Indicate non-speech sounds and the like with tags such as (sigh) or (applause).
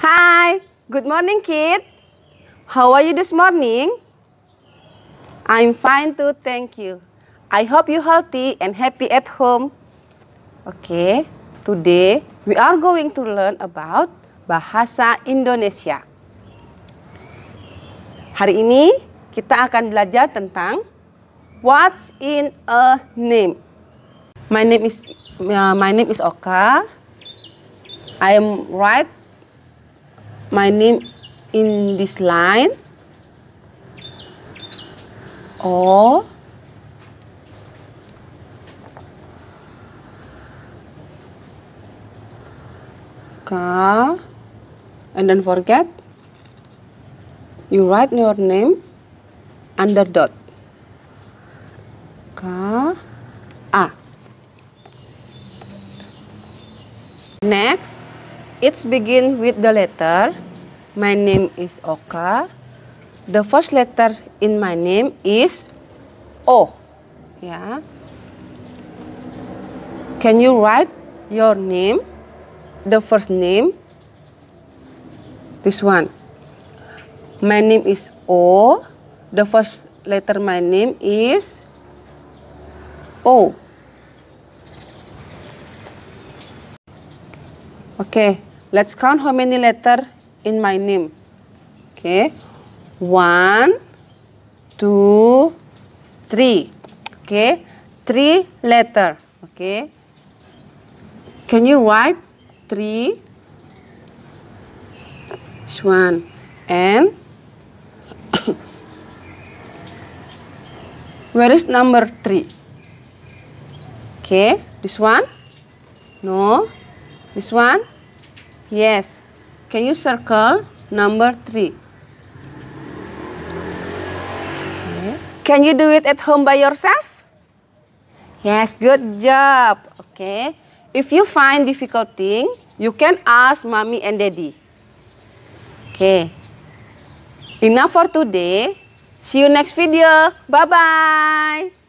Hi, good morning, kid. How are you this morning? I'm fine too, thank you. I hope you healthy and happy at home. Okay, today we are going to learn about Bahasa Indonesia. Hari ini kita akan belajar tentang What's in a name? My name is uh, my name is Oka. I am right my name in this line? Or Ka and then forget you write your name under dot Ka A next It begins with the letter. My name is Oka. The first letter in my name is O. Yeah. Can you write your name, the first name? This one. My name is O. The first letter my name is O. Okay. Let's count how many letter in my name. Okay. One, two, three. Okay. Three letter. Okay. Can you write three? One and (coughs) where is number three? Okay, this one? No, this one? Yes. Can you circle number three? Okay. Can you do it at home by yourself? Yes, good job. Okay. If you find difficult thing, you can ask mommy and daddy. Okay. Enough for today. See you next video. Bye-bye.